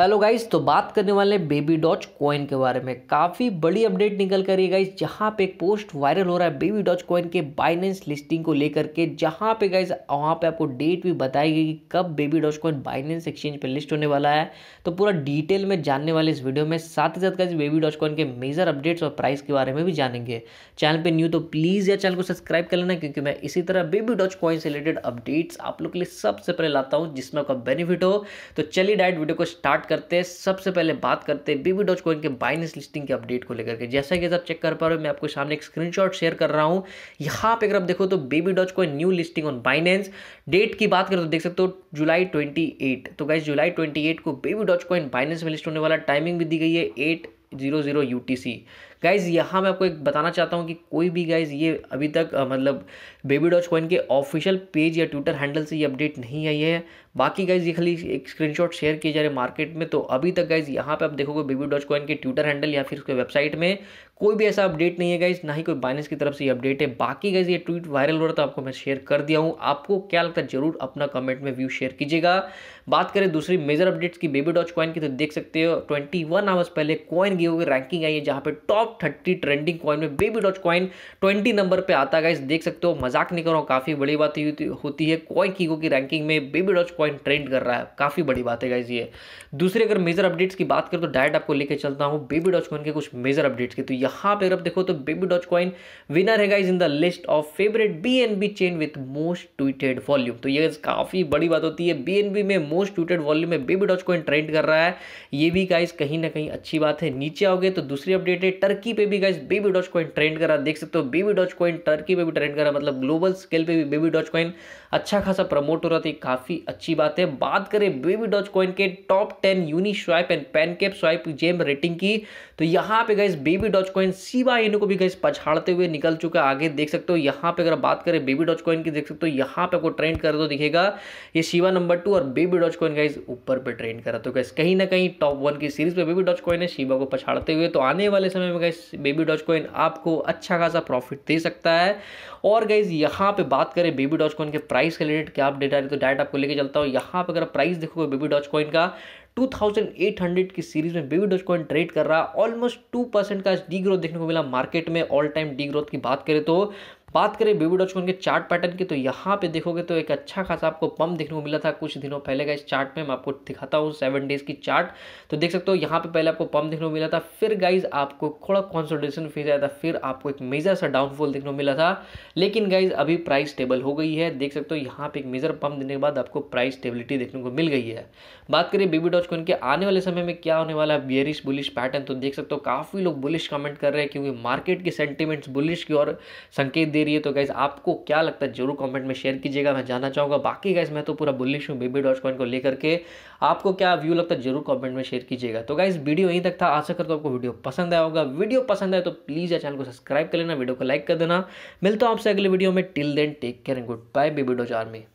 hello guys तो बात करने वाले बेबी डॉच कॉइन के बारे में काफ़ी बड़ी अपडेट निकल कर रही है गाइस जहाँ पे एक पोस्ट वायरल हो रहा है बेबी डॉच कॉइन के बाइनेंस लिस्टिंग को लेकर के जहाँ पे गाइस वहाँ पे आपको डेट भी बताई गई कि कब बेबी डॉच कॉइन बाइनेंस एक्सचेंज पे लिस्ट होने वाला है तो पूरा डिटेल में जानने वाले इस वीडियो में साथ ही साथ गाइज बेबी डॉच कॉइन के मेजर अपडेट्स और प्राइस के बारे में भी जानेंगे चैनल पर न्यू तो प्लीज़ या चैनल को सब्सक्राइब कर लेना क्योंकि मैं इसी तरह बेबी डॉच कॉइन से रिलेटेड अपडेट्स आप लोग के लिए सबसे पहले लाता हूँ जिसमें आपका बेनिफिट हो तो चलिए डायरेक्ट वीडियो को स्टार्ट स्टार्ट करते हैं सबसे पहले बात करते हैं बीबी डॉच कॉइन के बाइनेंस लिस्टिंग के अपडेट को लेकर के जैसा कि आप चेक कर पा रहे हो मैं आपको सामने एक स्क्रीनशॉट शेयर कर रहा हूँ यहाँ पे अगर आप देखो तो baby डॉच coin new listing on Binance date की बात करें तो देख सकते हो जुलाई ट्वेंटी तो गाइज जुलाई ट्वेंटी को बेबी डॉच कॉइन बाइनेंस में लिस्ट होने वाला टाइमिंग भी दी गई है eight zero zero you guys यहाँ मैं आपको एक बताना चाहता हूँ कि कोई भी गाइज़ ये अभी तक आ, मतलब बेबी डॉच कॉइन के ऑफिशियल पेज या ट्विटर हैंडल से ये अपडेट नहीं आई है बाकी गाइज़ ये खाली एक स्क्रीनशॉट शेयर किए जा रहे मार्केट में तो अभी तक गाइज़ यहाँ पे आप देखोगे बेबी डॉच कॉइन के ट्विटर हैंडल या फिर उसके वेबसाइट में कोई भी ऐसा अपडेट नहीं है गाइज ना ही कोई बाइनेंस की तरफ से ये अपडेट है बाकी गाइज ये ट्वीट वायरल हो रहा था आपको मैं शेयर कर दिया हूँ आपको क्या लगता है जरूर अपना कमेंट में व्यू शेयर कीजिएगा बात करें दूसरी मेजर अपडेट्स की बेबी डॉच कॉइन की तो देख सकते हो ट्वेंटी वन आवर्स पहले कॉइन की रैंकिंग आई है जहाँ पे top top thirty trending coin में baby dot coin twenty number पे आता है इस देख सकते हो मजाक नहीं कर रहा तो हूँ तो तो काफ़ी बड़ी बात होती है कॉइन कीगो की रैंकिंग में बेबी डॉट कॉइन ट्रेंड कर रहा है काफ़ी बड़ी बात है गाइज ये दूसरे अगर मेजर अपडेट्स की बात करें तो डायरेक्ट आपको लेकर चलता हूँ बेबी डॉट कॉइन के कुछ मेजर अपडेट्स के तो यहाँ पर अब देखो तो बेबी डॉट कॉइन विनर है guys in the list of favourite B N B chain with most tweeted volume तो ये काफ़ी बड़ी बात होती है बी में मोस्ट ट्विटेड वॉल्यूम में बेबी डॉट कॉइन ट्रेंड कर रहा है ये भी गाइज कहीं ना कहीं अच्छी बात है नीचे आओगे तो दूसरी अपडेट है टर्की टर्की पे भी गाइस बेबी डॉच कॉइन ट्रेंड करा देख सकते हो बेबी डॉच कॉइन टर्की पे भी ट्रेंड करा मतलब ग्लोबल स्केल पे भी बेबी डॉच कॉइन अच्छा खासा प्रमोट हो रहा था काफ़ी अच्छी बात है बात करें बेबी डॉच कॉइन के top ten Uniswap and PancakeSwap gem rating की तो यहाँ पे guys baby डॉच coin Shiba Inu को भी गाइस पछाड़ते हुए निकल चुका आगे देख सकते हो यहाँ पे अगर बात करें बेबी डॉच कॉइन की देख सकते हो यहाँ पे आपको ट्रेंड कर दो दिखेगा ये सीवा नंबर टू और बेबी डॉच कॉइन गाइज ऊपर पे ट्रेंड करा तो गाइस कहीं ना कहीं टॉप वन की सीरीज पे बेबी डॉच कॉइन है शिवा को पछाड़ते हुए तो आने वाले समय में गैस बेबी डॉज कॉइन आपको अच्छा खासा प्रॉफिट दे सकता है और गैस यहाँ पे बात करें बेबी डॉज कॉइन के प्राइस के रिलेटेड क्या आप डेटा रही तो डायरेक्ट आपको लेके चलता हूँ यहाँ पर अगर प्राइस देखोगे बेबी डॉज कॉइन का 2800 की सीरीज में बेबी डॉज कॉइन ट्रेड कर रहा ऑलमोस्ट 2% का डी ग्रोथ देखने को मिला मार्केट में ऑल टाइम डी ग्रोथ की बात करें तो बात करें बेबी डॉच के चार्ट पैटर्न की तो यहाँ पे देखोगे तो एक अच्छा खासा आपको पम्प देखने को मिला था कुछ दिनों पहले का इस चार्ट में मैं आपको दिखाता हूँ सेवन डेज की चार्ट तो देख सकते हो यहाँ पे पहले आपको पम्प देखने को मिला था फिर गाइज आपको थोड़ा कॉन्सोल्टेशन फेज आया था फिर आपको एक मेजर सा डाउनफॉल देखने को मिला था लेकिन गाइज अभी प्राइस स्टेबल हो गई है देख सकते हो यहाँ पे एक मेजर पम्प देने के बाद आपको प्राइस स्टेबिलिटी देखने को मिल गई है बात करें बेबी डॉच के आने वाले समय में क्या होने वाला है बियरिश बुलिश पैटर्न तो देख सकते हो काफ़ी लोग बुलिश कमेंट कर रहे हैं क्योंकि मार्केट के सेंटिमेंट्स बुलिश की और संकेत दे रही है तो गाइज़ आपको क्या लगता है जरूर कमेंट में शेयर कीजिएगा मैं जानना चाहूँगा बाकी गाइज मैं तो पूरा बुलिश हूँ बेबी डॉट कॉइन को लेकर के आपको क्या व्यू लगता है जरूर कमेंट में शेयर कीजिएगा तो गाइज वीडियो यहीं तक था आशा करता हूँ आपको वीडियो पसंद आया होगा वीडियो पसंद आए तो प्लीज़ या चैनल को सब्सक्राइब कर लेना वीडियो को लाइक कर देना मिलता हूँ आपसे अगले वीडियो में till then take care and goodbye baby dot army